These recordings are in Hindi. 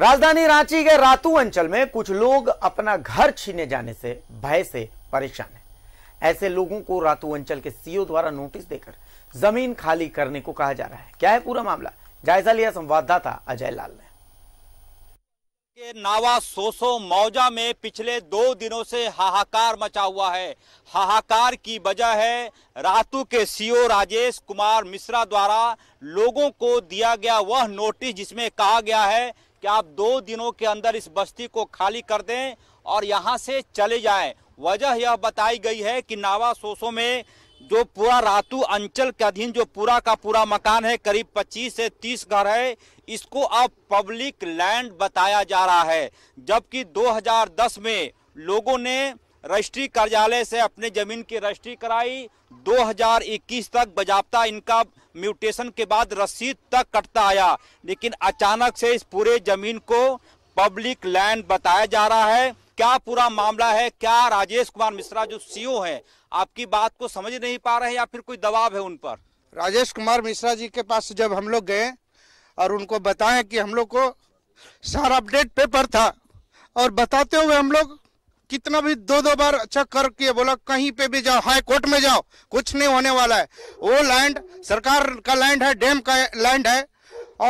राजधानी रांची के रातू अंचल में कुछ लोग अपना घर छीने जाने से भय से परेशान है ऐसे लोगों को रातू अंचल के सीओ द्वारा नोटिस देकर जमीन खाली करने को कहा जा रहा है क्या है पूरा मामला जायजा लिया संवाददाता अजय लाल ने के नावा सोसो मौजा में पिछले दो दिनों से हाहाकार मचा हुआ है हाहाकार की वजह है रातू के सीओ राजेश कुमार मिश्रा द्वारा लोगों को दिया गया वह नोटिस जिसमें कहा गया है कि आप दो दिनों के अंदर इस बस्ती को खाली कर दें और यहाँ से चले जाएं। वजह यह बताई गई है कि नावा सोसो में जो पूरा रातू अंचल के अधीन जो पूरा का पूरा मकान है करीब 25 से 30 घर है इसको अब पब्लिक लैंड बताया जा रहा है जबकि 2010 में लोगों ने रजिस्ट्री कार्यालय से अपने ज़मीन की रजिस्ट्री कराई 2021 तक बजाबता इनका म्यूटेशन के बाद रसीद तक कटता आया लेकिन अचानक से इस पूरे जमीन को पब्लिक लैंड बताया जा रहा है क्या पूरा मामला है क्या राजेश कुमार मिश्रा जो सीईओ हैं आपकी बात को समझ नहीं पा रहे हैं या फिर कोई दबाव है उन पर राजेश कुमार मिश्रा जी के पास जब हम लोग गए और उनको बताएं कि हम लोग को सारा अपडेट पेपर था और बताते हुए हम लोग कितना भी दो दो बार चेक अच्छा करके बोला कहीं पे भी जाओ हाई कोर्ट में जाओ कुछ नहीं होने वाला है वो लैंड सरकार का लैंड है डैम का लैंड है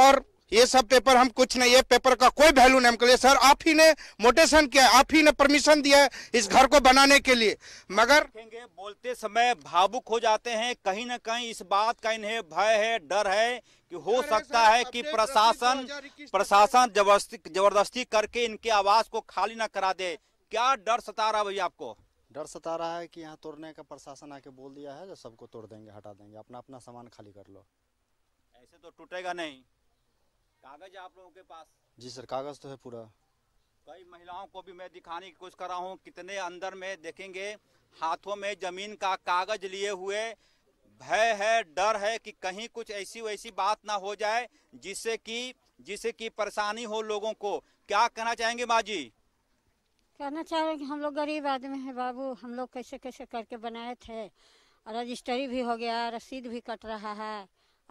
और ये सब पेपर हम कुछ नहीं ये पेपर का कोई वैल्यू नहीं हम कर सर आप ही ने मोटेशन किया है आप ही ने परमिशन दिया है इस घर को बनाने के लिए मगर बोलते समय भावुक हो जाते हैं कहीं ना कहीं इस बात का इन्हें भय है डर है कि हो सकता है कि प्रशासन प्रशासन जबरदस्ती करके इनके आवास को खाली ना करा दे क्या डर सता रहा भैया आपको डर सता रहा है कि यहाँ तोड़ने का प्रशासन आके बोल दिया है जो सबको तोड़ देंगे हटा देंगे अपना अपना सामान खाली कर लो ऐसे तो टूटेगा नहीं कागज आप लोगों के पास जी सर कागज तो है पूरा कई महिलाओं को भी मैं दिखाने की कोशिश कर रहा हूँ कितने अंदर में देखेंगे हाथों में जमीन का कागज लिए हुए भय है डर है कि कहीं कुछ ऐसी वैसी बात ना हो जाए जिससे कि जिससे कि परेशानी हो लोगों को क्या कहना चाहेंगे माँ जी कहना चाह रहे हैं कि हम लोग गरीब आदमी हैं बाबू हम लोग कैसे कैसे करके बनाए थे और रजिस्ट्री भी हो गया रसीद भी कट रहा है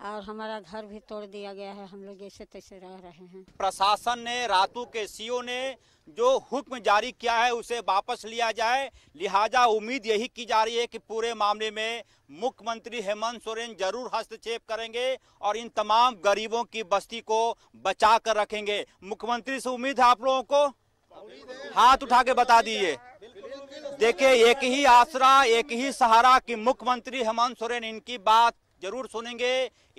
और हमारा घर भी तोड़ दिया गया है हम लोग जैसे तैसे रह रहे हैं प्रशासन ने रातू के सीओ ने जो हुक्म जारी किया है उसे वापस लिया जाए लिहाजा उम्मीद यही की जा रही है कि पूरे मामले में मुख्यमंत्री हेमंत सोरेन जरूर हस्तक्षेप करेंगे और इन तमाम गरीबों की बस्ती को बचा कर रखेंगे मुख्यमंत्री से उम्मीद है आप लोगों को हाथ उठा के बता दीजिए देखिए एक ही आसरा एक ही सहारा कि मुख्यमंत्री हेमंत सोरेन इनकी बात जरूर सुनेंगे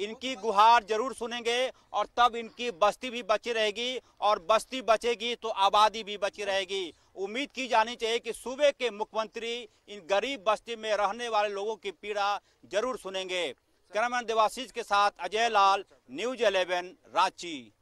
इनकी गुहार जरूर सुनेंगे और तब इनकी बस्ती भी बची रहेगी और बस्ती बचेगी तो आबादी भी बची रहेगी उम्मीद की जानी चाहिए कि सूबे के मुख्यमंत्री इन गरीब बस्ती में रहने वाले लोगों की पीड़ा जरूर सुनेंगे क्रमन देवाशीष के साथ अजय लाल न्यूज 11 रांची